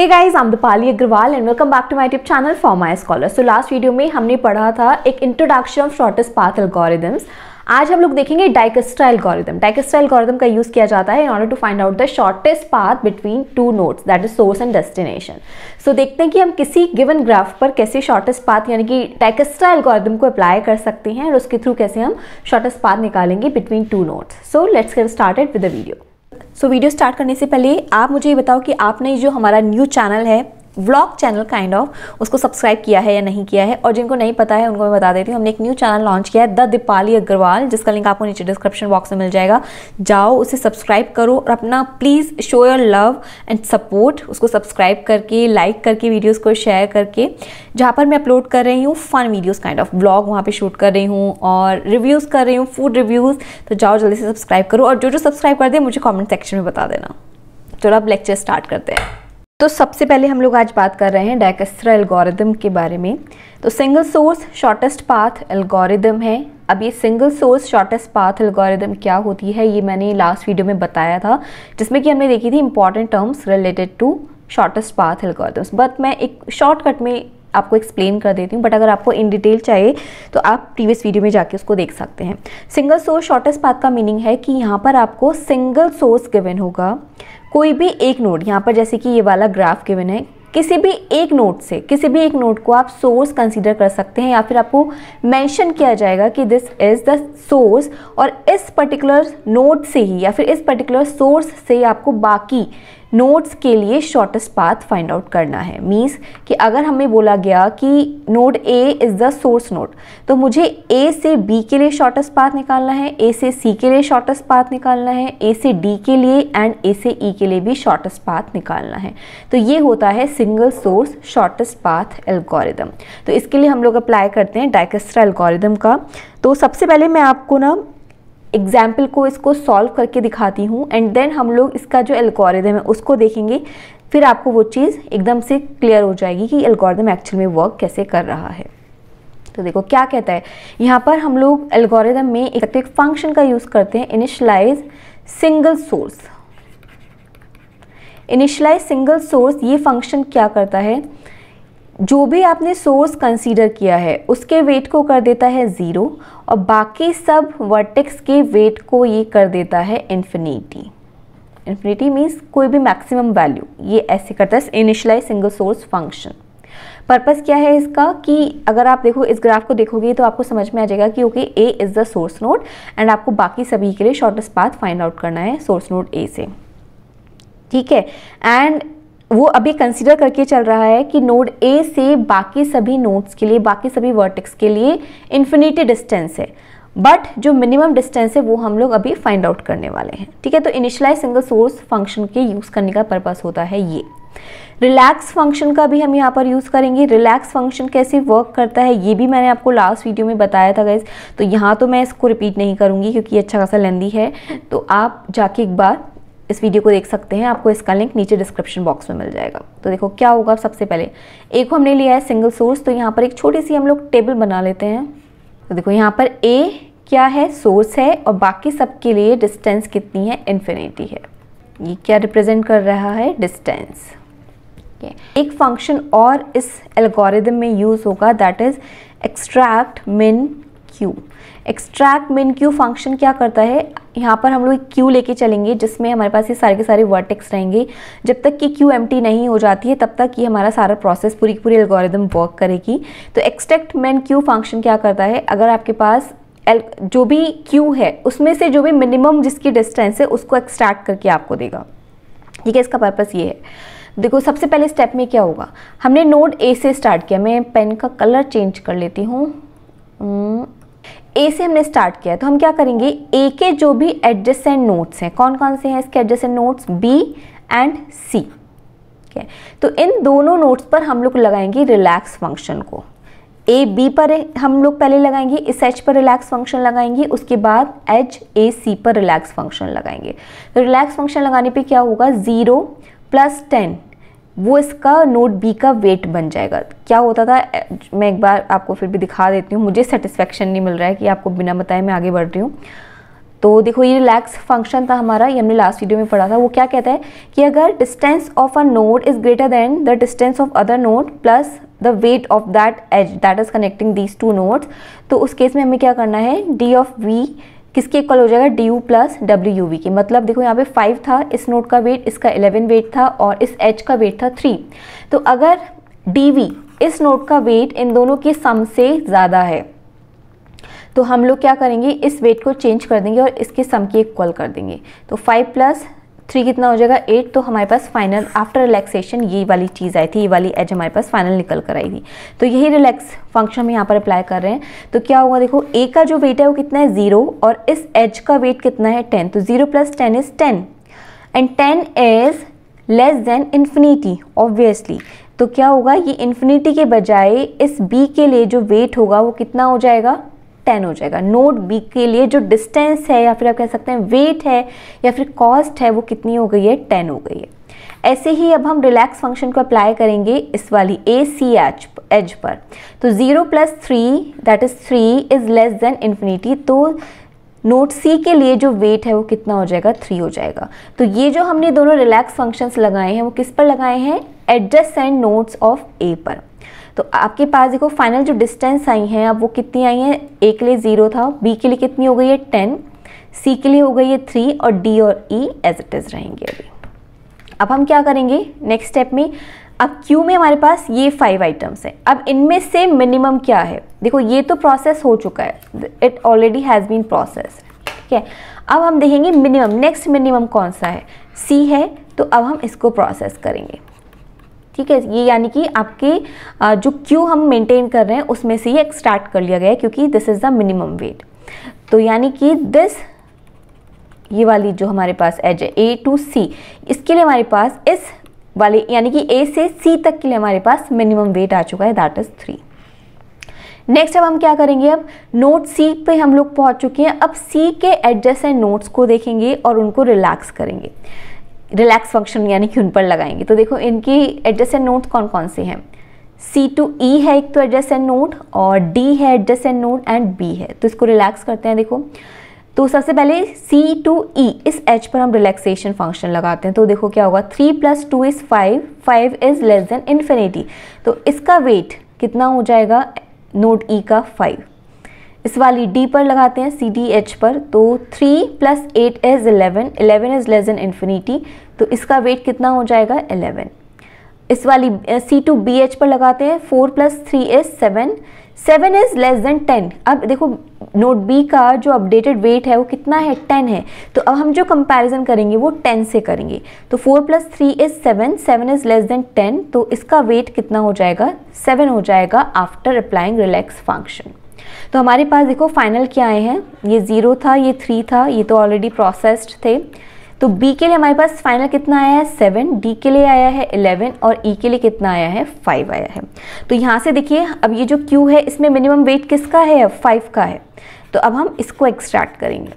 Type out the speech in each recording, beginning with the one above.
Hey guys I am Agarwal and welcome back to my tube channel for my scholar so last video में हमने पढ़ा था एक introduction of shortest path algorithms आज हम लोग देखेंगे डाइकस्ट्रा गोरिदम डाइकस्ट्रा एल्गोरिदम का यूज किया जाता है in order to find out the shortest path between two nodes that is source and destination so देखते हैं कि हम किसी गिवन ग्राफ पर कैसे शॉर्टेस्ट पाथ यानी कि डाइकस्ट्रा गोरिदम को अप्लाई कर सकते हैं और उसके थ्रू कैसे हम शॉर्टेस्ट पाथ निकालेंगे between two nodes so let's get started with the video so video start करने से पहले आप मुझे ये बताओ कि आपने जो हमारा न्यू चैनल है व्लॉग चैनल काइंड ऑफ उसको सब्सक्राइब किया है या नहीं किया है और जिनको नहीं पता है उनको मैं बता देती हूँ हमने एक न्यू चैनल लॉन्च किया है द दीपाली अग्रवाल जिसका लिंक आपको नीचे डिस्क्रिप्शन बॉक्स में मिल जाएगा जाओ उसे सब्सक्राइब करो और अपना please show your love and support उसको सब्सक्राइब करके लाइक करके वीडियोज़ को शेयर करके जहाँ पर मैं अपलोड कर रही हूँ fun videos kind of blog वहाँ पर शूट कर रही हूँ और रिव्यूज़ कर रही हूँ फूड रिव्यूज़ तो जाओ जल्दी से सब्सक्राइब करो और जो जो सब्सक्राइब कर दे मुझे कॉमेंट सेक्शन में बता देना चलो अब लेक्चर स्टार्ट करते हैं तो सबसे पहले हम लोग आज बात कर रहे हैं डायकेस्ट्रा एल्गोरिदम के बारे में तो single source shortest path algorithm है अब ये single source shortest path algorithm क्या होती है ये मैंने लास्ट वीडियो में बताया था जिसमें कि हमने देखी थी important terms related to shortest path algorithms but मैं एक शॉर्टकट में आपको एक्सप्लेन कर देती हूँ बट अगर आपको इन डिटेल चाहिए तो आप प्रीवियस वीडियो में जाके उसको देख सकते हैं सिंगल सोर्स शॉर्टेस्ट पाथ का मीनिंग है कि यहाँ पर आपको सिंगल सोर्स गिवन होगा कोई भी एक नोड यहाँ पर जैसे कि ये वाला ग्राफ गिवन है किसी भी एक नोट से किसी भी एक नोट को आप सोर्स कंसीडर कर सकते हैं या फिर आपको मेंशन किया जाएगा कि दिस इज़ द सोर्स और इस पर्टिकुलर नोट से ही या फिर इस पर्टिकुलर सोर्स से आपको बाकी नोड्स के लिए शॉर्टेस्ट पाथ फाइंड आउट करना है मीन्स कि अगर हमें बोला गया कि node A is the source node तो मुझे ए से बी के लिए शॉर्टेस्ट पाथ निकालना है ए से सी के लिए शॉर्टेस्ट पाथ निकालना है ए से डी के लिए एंड ए से ई e के लिए भी शॉर्टेस्ट पाथ निकालना है तो ये होता है single source shortest path algorithm तो इसके लिए हम लोग अप्लाई करते हैं डाइकेस्ट्रा एल्गोरिदम का तो सबसे पहले मैं आपको ना एग्जाम्पल को इसको सॉल्व करके दिखाती हूँ एंड देन हम लोग इसका जो एल्गोरिदम है उसको देखेंगे फिर आपको वो चीज़ एकदम से क्लियर हो जाएगी कि एल्गोरिदम एक्चुअल में वर्क कैसे कर रहा है तो देखो क्या कहता है यहाँ पर हम लोग एल्गोरिदम में एक, एक फंक्शन का यूज़ करते हैं initialize single source initialize single source ये फंक्शन क्या करता है जो भी आपने सोर्स कंसीडर किया है उसके वेट को कर देता है ज़ीरो और बाकी सब वर्टेक्स के वेट को ये कर देता है इन्फिनीटी इन्फिनीटी मीन्स कोई भी मैक्सिमम वैल्यू ये ऐसे करता है initialize single source function purpose क्या है इसका कि अगर आप देखो इस ग्राफ को देखोगे तो आपको समझ में आ जाएगा कि okay A is the source node and आपको बाकी सभी के लिए शॉर्टेस्ट पाथ फाइंड आउट करना है सोर्स नोड ए से ठीक है एंड वो अभी कंसिडर करके चल रहा है कि नोड ए से बाकी सभी नोड्स के लिए बाकी सभी वर्टिक्स के लिए इन्फिनिटी डिस्टेंस है बट जो मिनिमम डिस्टेंस है वो हम लोग अभी फाइंड आउट करने वाले हैं ठीक है तो इनिशलाइज सिंगल सोर्स फंक्शन के यूज़ करने का पर्पज़ होता है ये रिलैक्स फंक्शन का भी हम यहाँ पर यूज़ करेंगे रिलैक्स फंक्शन कैसे वर्क करता है ये भी मैंने आपको लास्ट वीडियो में बताया था गैस तो यहाँ तो मैं इसको रिपीट नहीं करूँगी क्योंकि अच्छा खासा लेंदी है तो आप जाके एक बार इस वीडियो को देख सकते हैं आपको इसका लिंक नीचे डिस्क्रिप्शन बॉक्स में मिल जाएगा तो देखो क्या होगा सबसे पहले एक को हमने लिया है सिंगल सोर्स तो यहाँ पर एक छोटी सी हम लोग टेबल बना लेते हैं तो देखो यहाँ पर ए क्या है सोर्स है और बाकी सबके लिए डिस्टेंस कितनी है इन्फिनिटी है ये क्या रिप्रेजेंट कर रहा है डिस्टेंस एक फंक्शन और इस एल्गोरिदम में यूज़ होगा that is extract min Q extract min Q function क्या करता है यहाँ पर हम लोग एक क्यू लेके चलेंगे जिसमें हमारे पास ये सारे के सारे वर्टेक्स रहेंगे जब तक कि क्यू एम नहीं हो जाती है तब तक ये हमारा सारा प्रोसेस पूरी पूरी एल्गोरिदम वर्क करेगी तो एक्सट्रैक्ट मेन क्यू फंक्शन क्या करता है अगर आपके पास जो भी क्यू है उसमें से जो भी मिनिमम जिसकी डिस्टेंस है उसको एक्सट्रैक्ट करके आपको देगा ठीक है इसका पर्पज़ ये है देखो सबसे पहले स्टेप में क्या होगा हमने नोड ए से स्टार्ट किया मैं पेन का कलर चेंज कर लेती हूँ hmm, ए से हमने स्टार्ट किया तो हम क्या करेंगे ए के जो भी एडजस्टेंट नोट्स हैं कौन कौन से हैं इसके adjacent nodes B and C ठीक है तो इन दोनों नोट्स पर हम लोग लगाएंगे रिलैक्स फंक्शन को ए बी पर हम लोग पहले लगाएंगे इस एच पर रिलैक्स फंक्शन लगाएंगे उसके बाद एच ए सी पर रिलैक्स फंक्शन लगाएंगे तो रिलैक्स फंक्शन लगाने पे क्या होगा ज़ीरो प्लस टेन वो इसका नोट बी का वेट बन जाएगा क्या होता था मैं एक बार आपको फिर भी दिखा देती हूँ मुझे सेटिस्फेक्शन नहीं मिल रहा है कि आपको बिना बताए मैं आगे बढ़ रही हूँ तो देखो ये रिलैक्स फंक्शन था हमारा ये हमने लास्ट वीडियो में पढ़ा था वो क्या कहता है कि अगर distance of a node is greater than the distance of other node plus the weight of that edge that is connecting these two nodes तो उस केस में हमें क्या करना है डी ऑफ वी किसके इक्वल हो जाएगा D U plus W U V की मतलब देखो यहाँ पे फाइव था इस नोट का वेट इसका एलेवन वेट था और इस एच का वेट था थ्री तो अगर डी वी इस नोट का वेट इन दोनों के सम से ज़्यादा है तो हम लोग क्या करेंगे इस वेट को चेंज कर देंगे और इसके सम के इक्वल कर देंगे तो फाइव प्लस थ्री कितना हो जाएगा एट तो हमारे पास फाइनल आफ्टर रिलैक्सेशन ये वाली चीज़ आई थी ये वाली एज हमारे पास फाइनल निकल कर आई थी तो यही रिलैक्स फंक्शन हम यहाँ पर अप्लाई कर रहे हैं तो क्या होगा देखो ए का जो वेट है वो कितना है जीरो और इस एज का वेट कितना है टेन तो zero plus ten is ten and ten is less than infinity obviously तो क्या होगा ये इन्फिनिटी के बजाय इस बी के लिए जो वेट होगा वो कितना हो जाएगा टेन हो जाएगा नोड बी के लिए जो डिस्टेंस है या फिर आप कह सकते हैं वेट है या फिर कॉस्ट है वो कितनी हो गई है टेन हो गई है ऐसे ही अब हम रिलैक्स फंक्शन को अप्लाई करेंगे इस वाली ए सी एच एज पर तो zero plus three that is three is less than infinity तो नोट सी के लिए जो वेट है वो कितना हो जाएगा थ्री हो जाएगा तो ये जो हमने दोनों रिलैक्स फंक्शंस लगाए हैं वो किस पर लगाए हैं adjacent nodes of A पर तो आपके पास देखो फाइनल जो डिस्टेंस आई हैं अब वो कितनी आई हैं ए के लिए ज़ीरो था बी के लिए कितनी हो गई है टेन सी के लिए हो गई है थ्री और डी और ई एज इट इज़ रहेंगे अभी अब हम क्या करेंगे नेक्स्ट स्टेप में अब क्यू में हमारे पास ये फाइव आइटम्स हैं अब इनमें से मिनिमम क्या है देखो ये तो प्रोसेस हो चुका है it already has been process ठीक है अब हम देखेंगे मिनिमम नेक्स्ट मिनिमम कौन सा है सी है तो अब हम इसको प्रोसेस करेंगे ठीक है ये यानी कि आपकी जो क्यू हम मेंटेन कर रहे हैं उसमें से ये एक्सट्रैक्ट कर लिया गया है क्योंकि this is the minimum weight तो यानी कि दिस ये वाली जो हमारे पास एज है ए टू सी इसके लिए हमारे पास इस वाले यानी कि ए से सी तक के लिए हमारे पास मिनिमम वेट आ चुका है दैट इज़ थ्री नेक्स्ट अब हम क्या करेंगे अब नोट सी पे हम लोग पहुंच चुके हैं अब सी के एडजस्ट नोट्स को देखेंगे और उनको रिलैक्स करेंगे रिलैक्स फंक्शन यानी कि उन पर लगाएंगे तो देखो इनकी एंड नोट कौन कौन से हैं सी टू ई है एक तो एंड नोट और डी है एंड नोट एंड बी है तो इसको रिलैक्स करते हैं देखो तो सबसे पहले सी टू ई इस एच पर हम रिलैक्सेशन फंक्शन लगाते हैं तो देखो क्या होगा three plus two is five five is less than infinity तो इसका वेट कितना हो जाएगा नोट ई e का फाइव इस वाली डी पर लगाते हैं सी डी एच पर तो three plus eight is eleven eleven is less than infinity तो इसका वेट कितना हो जाएगा इलेवन इस वाली सी टू बी एच पर लगाते हैं four plus three is seven seven is less than ten अब देखो नोट बी का जो अपडेटेड वेट है वो कितना है टेन है तो अब हम जो कंपैरिजन करेंगे वो टेन से करेंगे तो four plus three is seven seven is less than ten तो इसका वेट कितना हो जाएगा सेवन हो जाएगा आफ्टर अप्लाइंग रिलैक्स फंक्शन तो हमारे पास देखो फाइनल क्या आए हैं ये ज़ीरो था ये थ्री था ये तो ऑलरेडी प्रोसेस्ड थे तो बी के लिए हमारे पास फाइनल कितना आया है सेवन डी के लिए आया है इलेवन और ई e के लिए कितना आया है फाइव आया है तो यहाँ से देखिए अब ये जो क्यू है इसमें मिनिमम वेट किसका है फाइव का है तो अब हम इसको एक्सट्रैक्ट करेंगे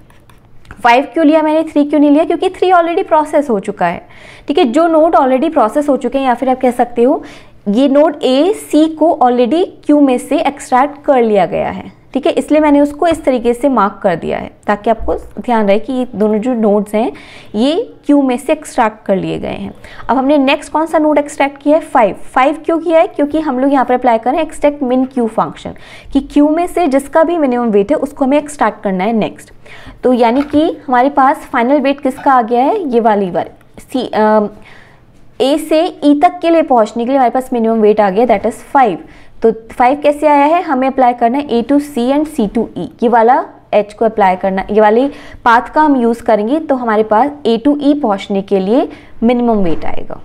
फाइव क्यों लिया मैंने थ्री क्यों नहीं लिया क्योंकि थ्री ऑलरेडी प्रोसेस हो चुका है ठीक है जो नोट ऑलरेडी प्रोसेस हो चुके हैं या फिर आप कह सकते हो ये नोड ए सी को ऑलरेडी क्यू में से एक्सट्रैक्ट कर लिया गया है ठीक है इसलिए मैंने उसको इस तरीके से मार्क कर दिया है ताकि आपको ध्यान रहे कि ये दोनों जो नोड्स हैं ये क्यू में से एक्सट्रैक्ट कर लिए गए हैं अब हमने नेक्स्ट कौन सा नोड एक्सट्रैक्ट किया है फाइव फाइव क्यों किया है क्योंकि हम लोग यहाँ पर अप्लाई करें एक्सट्रैक्ट मिन क्यू फंक्शन कि क्यू में से जिसका भी मिनिमम वेट है उसको हमें एक्सट्रैक्ट करना है नेक्स्ट तो यानी कि हमारे पास फाइनल वेट किसका आ गया है ये वाली वाली सी आ, ए से ई e तक के लिए पहुंचने के लिए हमारे पास मिनिमम वेट आ गया दैट इज़ फाइव तो फाइव कैसे आया है हमें अप्लाई करना है A to C and C to E ये वाला एच को अप्लाई करना ये वाली पाथ का हम यूज़ करेंगे तो हमारे पास ए टू ई e पहुँचने के लिए मिनिमम वेट आएगा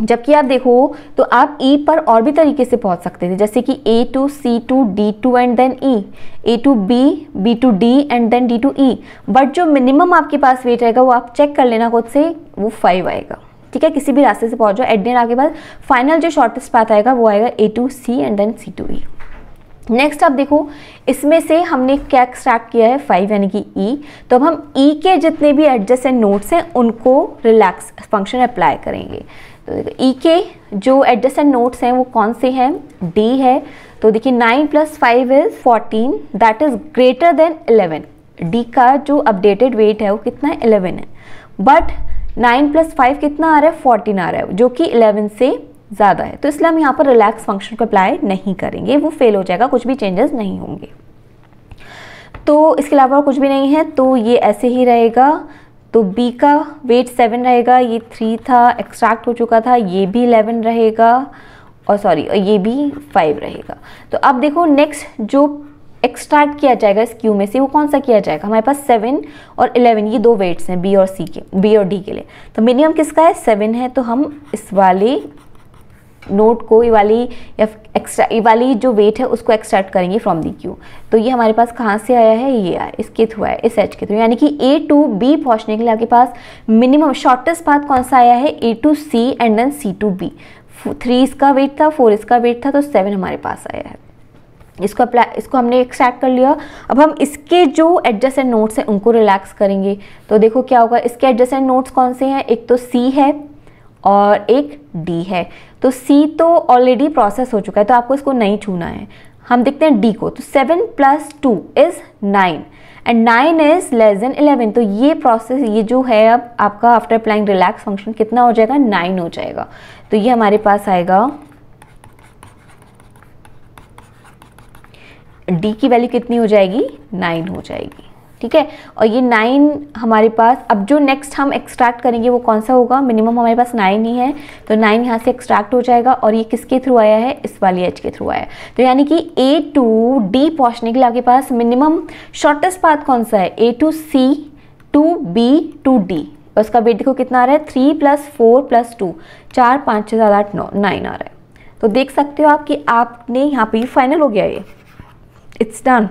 जबकि आप देखो तो आप ई e पर और भी तरीके से पहुंच सकते थे जैसे कि A to C to D to and then E A to B B to D and then D to E but जो मिनिमम आपके पास वेट आएगा वो आप चेक कर लेना खुद से वो फाइव आएगा ठीक है किसी भी रास्ते से पहुंच जाओ एट आगे बाद फाइनल जो शॉर्टेस्ट पाथ आएगा वो आएगा A to C and then C to E next आप देखो इसमें से हमने क्या एक्सट्रैक्ट किया है फाइव यानी कि ई e। तो अब हम ई e के जितने भी एडजस्ट एंड नोट्स हैं उनको रिलैक्स फंक्शन अप्लाई करेंगे तो ई e के जो एडजस्ट एंड नोट्स हैं वो कौन से हैं डी है तो देखिए nine plus five is fourteen that is greater than eleven D का जो अपडेटेड वेट है वो कितना है इलेवन है बट नाइन प्लस फाइव कितना आ रहा है फोर्टीन आ रहा है जो कि इलेवन से ज़्यादा है तो इसलिए हम यहाँ पर रिलैक्स फंक्शन को अप्लाई नहीं करेंगे वो फेल हो जाएगा कुछ भी चेंजेस नहीं होंगे तो इसके अलावा कुछ भी नहीं है तो ये ऐसे ही रहेगा तो बी का वेट सेवन रहेगा ये थ्री था एक्सट्रैक्ट हो चुका था ये भी इलेवन रहेगा और सॉरी ये भी फाइव रहेगा तो अब देखो नेक्स्ट जो एक्सट्रैक्ट किया जाएगा इस क्यू में से वो कौन सा किया जाएगा हमारे पास सेवन और इलेवन ये दो वेट्स हैं बी और सी के बी और डी के लिए तो मिनिमम किसका है सेवन है तो हम इस वाले नोट को ये वाली या एक्स्ट्रा ये वाली जो वेट है उसको एक्सट्रैक्ट करेंगे फ्रॉम दी क्यू तो ये हमारे पास कहाँ से आया है ये आया इसके थ्रू आया इस एच के थ्रू यानी कि ए टू बी पहुँचने के लिए आपके पास मिनिमम शॉर्टेस्ट पाथ कौन सा आया है A to C and then C to B three इसका वेट था फोर इसका वेट था तो सेवन हमारे पास आया है इसको अप्लाई इसको हमने एक्सट्रैक्ट कर लिया अब हम इसके जो एडजस्टेंट नोट्स हैं उनको रिलैक्स करेंगे तो देखो क्या होगा इसके एडजस्टेंट नोट्स कौन से हैं एक तो सी है और एक डी है तो सी तो ऑलरेडी प्रोसेस हो चुका है तो आपको इसको नहीं छूना है हम देखते हैं डी को तो seven plus two is nine and nine is less than eleven तो ये प्रोसेस ये जो है अब आपका आफ्टर अप्लाइंग रिलैक्स फंक्शन कितना हो जाएगा नाइन हो जाएगा तो ये हमारे पास आएगा डी की वैल्यू कितनी हो जाएगी नाइन हो जाएगी ठीक है और ये नाइन हमारे पास अब जो नेक्स्ट हम एक्सट्रैक्ट करेंगे वो कौन सा होगा मिनिमम हमारे पास नाइन ही है तो नाइन यहाँ से एक्सट्रैक्ट हो जाएगा और ये किसके थ्रू आया है इस वाली एच के थ्रू आया है तो यानी कि ए टू डी पहुँचने के लिए आपके पास मिनिमम शॉर्टेस्ट पाथ कौन सा है A to C to B to D और उसका वेट देखो कितना आ रहा है three plus four plus two चार पाँच छः सात आठ नौ नाइन आ रहा है तो देख सकते हो आप कि आपने यहाँ पर फाइनल हो गया ये इट्स डन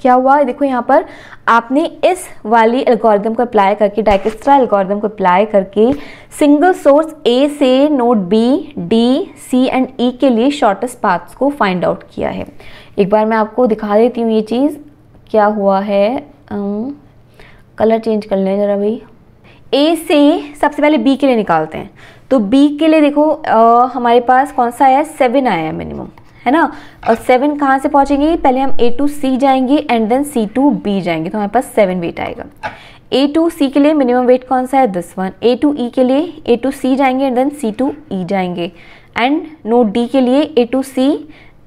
क्या हुआ देखो यहाँ पर आपने इस वाली एल्गोरिदम को अप्लाई करके डाइकेस्ट्रा एल्गोरिदम को अप्लाई करके सिंगल सोर्स ए से node B D C and E के लिए शॉर्टेस्ट पाथ्स को फाइंड आउट किया है एक बार मैं आपको दिखा देती हूँ ये चीज़ क्या हुआ है कलर चेंज कर लें ज़रा भाई ए से सबसे पहले बी के लिए निकालते हैं तो बी के लिए देखो आ, हमारे पास कौन सा आया सेवन आया है मिनिमम है ना और सेवन कहाँ से पहुँचेंगे पहले हम ए टू सी जाएंगे and then C to B जाएंगे तो हमारे पास सेवन वेट आएगा ए टू सी के लिए मिनिमम वेट कौन सा है this one A to E के लिए ए टू सी जाएंगे and then C to E जाएंगे एंड नोट डी के लिए A to C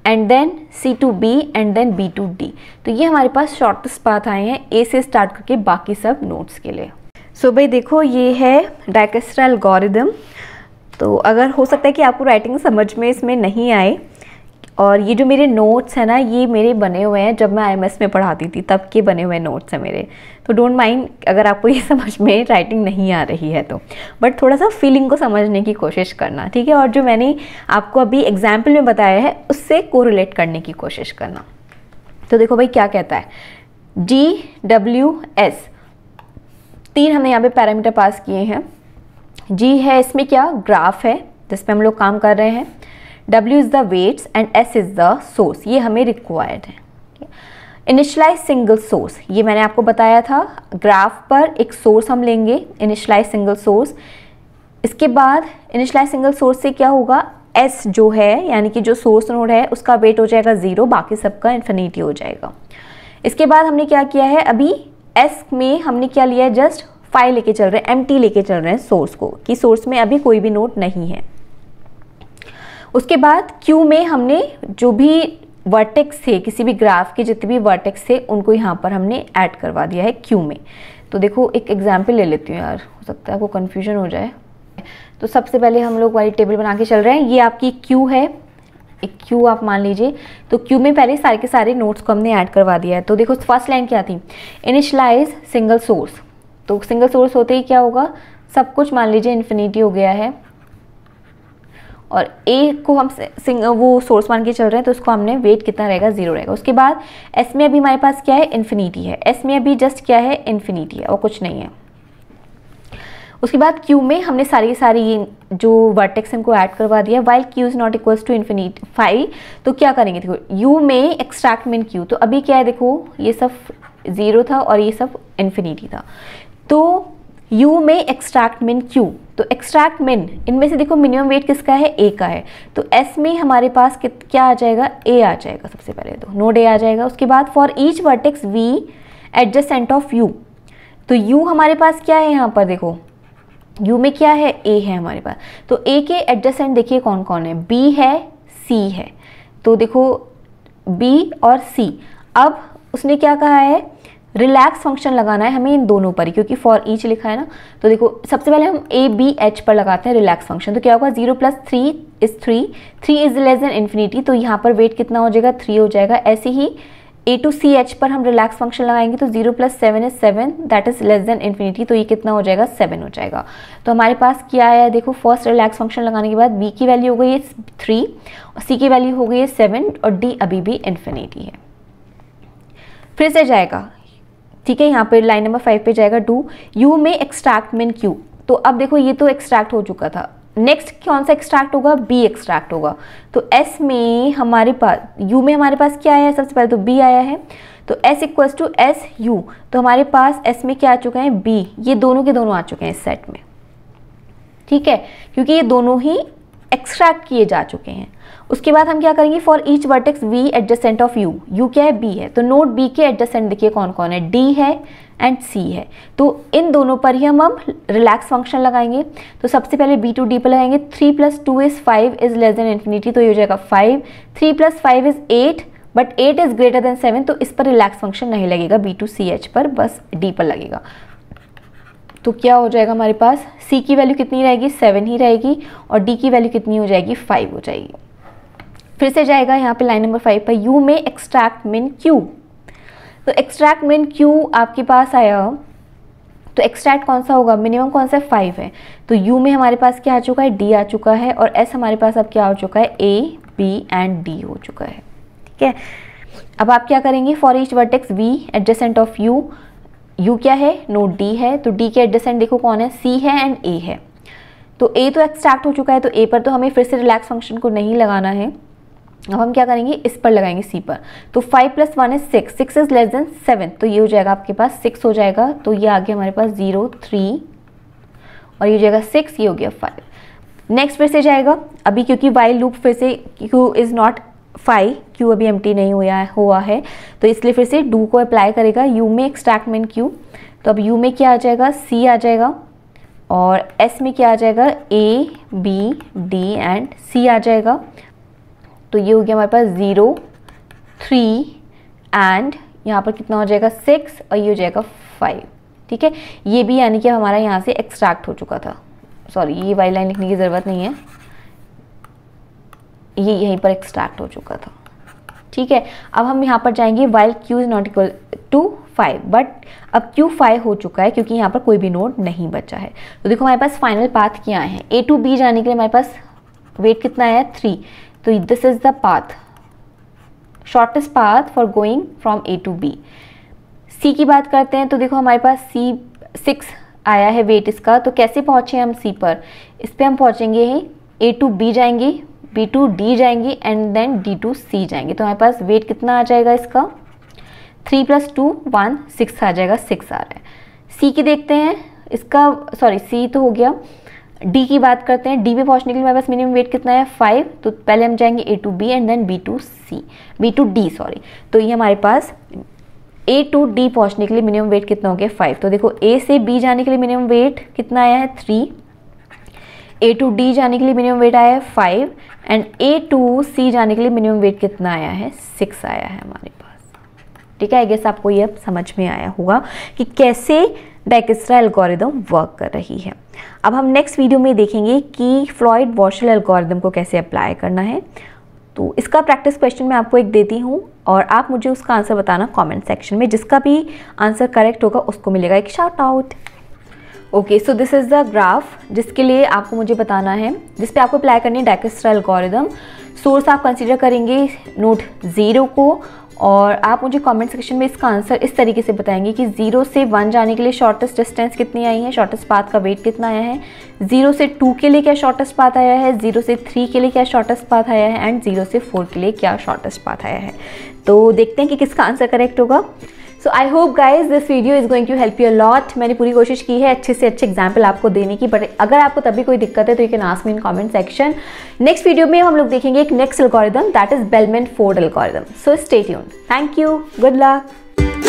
and then C to B and then B to D तो ये हमारे पास शॉर्टेस्ट पाथ आए हैं ए से स्टार्ट करके बाकी सब नोट्स के लिए सो so, भाई देखो ये है डायकेस्ट्रा एल्गोरिदम तो अगर हो सकता है कि आपको राइटिंग समझ में इसमें नहीं आए और ये जो मेरे नोट्स हैं ना ये मेरे बने हुए हैं जब मैं आई में पढ़ाती थी तब के बने हुए नोट्स हैं मेरे तो डोंट माइंड अगर आपको ये समझ में राइटिंग नहीं आ रही है तो बट थोड़ा सा फीलिंग को समझने की कोशिश करना ठीक है और जो मैंने आपको अभी एग्जाम्पल में बताया है उससे कोरिलेट करने की कोशिश करना तो देखो भाई क्या कहता है डी डब्ल्यू एस तीन हमने यहाँ पे पैरामीटर पास किए हैं जी है इसमें क्या ग्राफ है जिसपे हम लोग काम कर रहे हैं W is the weights and S is the source ये हमें रिक्वायर्ड है इनिशलाइज सिंगल सोर्स ये मैंने आपको बताया था ग्राफ पर एक सोर्स हम लेंगे इनिशलाइज सिंगल सोर्स इसके बाद इनिशलाइज सिंगल सोर्स से क्या होगा एस जो है यानी कि जो सोर्स नोड है उसका वेट हो जाएगा ज़ीरो बाकी सबका इन्फिनिटी हो जाएगा इसके बाद हमने क्या किया है अभी एस में हमने क्या लिया है जस्ट फाइव लेके चल रहे हैं एम लेके चल रहे हैं सोर्स को कि सोर्स में अभी कोई भी नोट नहीं है उसके बाद क्यू में हमने जो भी वर्टेक्स थे किसी भी ग्राफ के जितने भी वर्टेक्स थे उनको यहाँ पर हमने ऐड करवा दिया है क्यू में तो देखो एक एग्जाम्पल ले लेती हूँ यार हो सकता है आपको कन्फ्यूजन हो जाए तो सबसे पहले हम लोग वाली टेबल बना के चल रहे हैं ये आपकी क्यू है एक क्यू आप मान लीजिए तो क्यू में पहले सारे के सारे नोट्स को हमने ऐड करवा दिया है तो देखो फर्स्ट लाइन क्या थी इनिशलाइज सिंगल सोर्स तो सिंगल सोर्स होते ही क्या होगा सब कुछ मान लीजिए इन्फिनिटी हो गया है और ए को हम सिंग वो सोर्स मान के चल रहे हैं तो उसको हमने वेट कितना रहेगा जीरो रहेगा उसके बाद एस में अभी हमारे पास क्या है इन्फिनीटी है एस में अभी जस्ट क्या है इन्फिनीटी है और कुछ नहीं है उसके बाद क्यू में हमने सारी सारी जो वर्टेक्स हमको ऐड करवा दिया while Q is not equals to infinite five तो क्या करेंगे देखो यू में एक्सट्रैक्ट मिन क्यू तो अभी क्या है देखो ये सब ज़ीरो था और ये सब इन्फिनीटी था तो यू में एक्सट्रैक्ट मिन क्यू तो एक्सट्रैक्ट मिन इनमें से देखो मिनिमम वेट किसका है ए का है तो एस में हमारे पास क्या आ जाएगा ए आ जाएगा सबसे पहले तो नोड ए आ जाएगा उसके बाद for each vertex V adjacent of U तो यू हमारे पास क्या है यहाँ पर देखो यू में क्या है ए है हमारे पास तो ए के एडजस्टेंट देखिए कौन कौन है बी है सी है तो देखो बी और सी अब उसने क्या कहा है रिलैक्स फंक्शन लगाना है हमें इन दोनों पर क्योंकि फॉर ईच लिखा है ना तो देखो सबसे पहले हम ए बी एच पर लगाते हैं रिलैक्स फंक्शन तो क्या होगा zero plus three is three three is less than infinity तो यहाँ पर वेट कितना हो जाएगा थ्री हो जाएगा ऐसे ही ए टू सी एच पर हम रिलैक्स फंक्शन लगाएंगे तो zero plus seven is seven that is less than infinity तो ये कितना हो जाएगा सेवन हो जाएगा तो हमारे पास क्या है देखो फर्स्ट रिलैक्स फंक्शन लगाने के बाद बी की वैल्यू हो गई है थ्री और सी की वैल्यू हो गई है सेवन और डी अभी भी इन्फिनिटी है फिर से जाएगा ठीक है यहाँ पर लाइन नंबर फाइव पे जाएगा डू यू में एक्सट्रैक्ट मीन क्यू तो अब देखो ये तो एक्सट्रैक्ट हो चुका था नेक्स्ट कौन सा एक्सट्रैक्ट होगा बी एक्सट्रैक्ट होगा तो एस में हमारे पास यू में हमारे पास क्या आया है सबसे पहले तो बी आया है तो S equals to S U तो हमारे पास एस में क्या आ चुका है बी ये दोनों के दोनों आ चुके हैं इस सेट में ठीक है क्योंकि ये दोनों ही एक्सट्रैक्ट किए जा चुके हैं उसके बाद हम क्या करेंगे for each vertex V adjacent of U U क्या है बी है तो नोट बी के एडजसेंट देखिए कौन कौन है डी है एंड सी है तो इन दोनों पर ही हम हम रिलैक्स फंक्शन लगाएंगे तो सबसे पहले बी टू डी पर लगाएंगे three plus two is five is less than infinity तो ये हो जाएगा five three plus five is eight but eight is greater than seven तो इस पर रिलैक्स फंक्शन नहीं लगेगा बी टू सी एच पर बस डी पर लगेगा तो क्या हो जाएगा हमारे पास सी की वैल्यू कितनी रहेगी सेवन ही रहेगी और डी की वैल्यू कितनी हो जाएगी फाइव हो जाएगी फिर से जाएगा यहाँ पे लाइन नंबर फाइव पर यू में एक्सट्रैक्ट मिन क्यू तो एक्सट्रैक्ट मिन क्यू आपके पास आया तो एक्सट्रैक्ट कौन सा होगा मिनिमम कौन सा फाइव है तो यू में हमारे पास क्या आ चुका है डी आ चुका है और एस हमारे पास अब क्या हो चुका है ए बी एंड डी हो चुका है ठीक है अब आप क्या करेंगे for each vertex V adjacent of U U क्या है नोट डी है तो डी के एडजेसेंट देखो कौन है सी है एंड ए है तो ए तो एक्सट्रैक्ट हो चुका है तो ए पर तो हमें फिर से रिलैक्स फंक्शन को नहीं लगाना है अब हम क्या करेंगे इस पर लगाएंगे सी पर तो five plus one is six six is less than seven तो ये हो जाएगा आपके पास सिक्स हो जाएगा तो ये आ गया हमारे पास जीरो थ्री और ये हो जाएगा सिक्स ये हो गया फाइव नेक्स्ट फिर से जाएगा अभी क्योंकि वाई लूप फिर से Q is not five Q अभी एम नहीं हुआ हुआ है तो इसलिए फिर से डू को अप्लाई करेगा यू में एक्सट्रैक्ट मेन क्यू तो अब यू में क्या आ जाएगा सी आ जाएगा और एस में क्या आ जाएगा A B D and C आ जाएगा तो ये हो गया हमारे पास ज़ीरो थ्री एंड यहाँ पर कितना हो जाएगा सिक्स और ये हो जाएगा फाइव ठीक है ये भी यानी कि हमारा यहाँ से एक्सट्रैक्ट हो चुका था सॉरी ये वाई लाइन लिखने की ज़रूरत नहीं है ये यहीं पर एक्सट्रैक्ट हो चुका था ठीक है अब हम यहाँ पर जाएंगे while Q is not equal to five but अब क्यू फाइव हो चुका है क्योंकि यहाँ पर कोई भी नोड नहीं बचा है तो देखो हमारे पास फाइनल पाथ क्या है ए टू बी जाने के लिए हमारे पास वेट कितना है थ्री तो this is the path shortest path for going from A to B C की बात करते हैं तो देखो हमारे पास सी सिक्स आया है वेट इसका तो कैसे पहुँचे हम सी पर इस पर हम पहुँचेंगे ए टू बी जाएंगे बी टू डी जाएंगे and then D to C जाएंगे तो हमारे पास वेट कितना आ जाएगा इसका three plus two one six आ जाएगा सिक्स आ रहा है सी की देखते हैं इसका सॉरी सी तो हो गया डी की बात करते हैं डी पे पहुंचने के लिए हमारे पास मिनिमम वेट कितना है फाइव तो पहले हम जाएंगे A to B and then B to C B to D sorry तो ये हमारे पास ए टू डी पहुंचने के लिए मिनिमम वेट कितना हो गया फाइव तो देखो ए से बी जाने के लिए मिनिमम वेट कितना आया है थ्री ए टू डी जाने के लिए मिनिमम वेट आया है five and A to C जाने के लिए मिनिमम वेट कितना आया है सिक्स आया है हमारे पास ठीक है आई गेस आपको ये समझ में आया होगा कि कैसे डाइकेस्ट्रा एल्गोरिदम वर्क कर रही है अब हम नेक्स्ट वीडियो में देखेंगे कि फ्लॉइड वॉशल एल्गोरिदम को कैसे अप्लाई करना है तो इसका प्रैक्टिस क्वेश्चन मैं आपको एक देती हूँ और आप मुझे उसका आंसर बताना कमेंट सेक्शन में जिसका भी आंसर करेक्ट होगा उसको मिलेगा एक short out okay so this is the graph जिसके लिए आपको मुझे बताना है जिस आपको अप्लाई करनी है डाइकेस्ट्रा एल्गोरिदम सोर्स आप कंसीडर करेंगे नोट ज़ीरो को और आप मुझे कमेंट सेक्शन में इसका आंसर इस तरीके से बताएंगे कि ज़ीरो से वन जाने के लिए शॉर्टेस्ट डिस्टेंस कितनी आई है शॉर्टेस्ट पाथ का वेट कितना आया है ज़ीरो से टू के लिए क्या शॉर्टेस्ट पाथ आया है ज़ीरो से थ्री के लिए क्या शॉर्टेस्ट पाथ आया है एंड ज़ीरो से फोर के लिए क्या शॉर्टेस्ट पाथ आया है तो देखते हैं कि किसका आंसर करेक्ट होगा so I hope guys this video is going to help you a lot मैंने पूरी कोशिश की है अच्छे से अच्छे एग्जाम्पल आपको देने की बट अगर आपको तभी कोई दिक्कत है तो you can ask me in comment section next video में हम लोग देखेंगे एक next algorithm that is Bellman Ford algorithm so stay यून थैंक यू गुड लक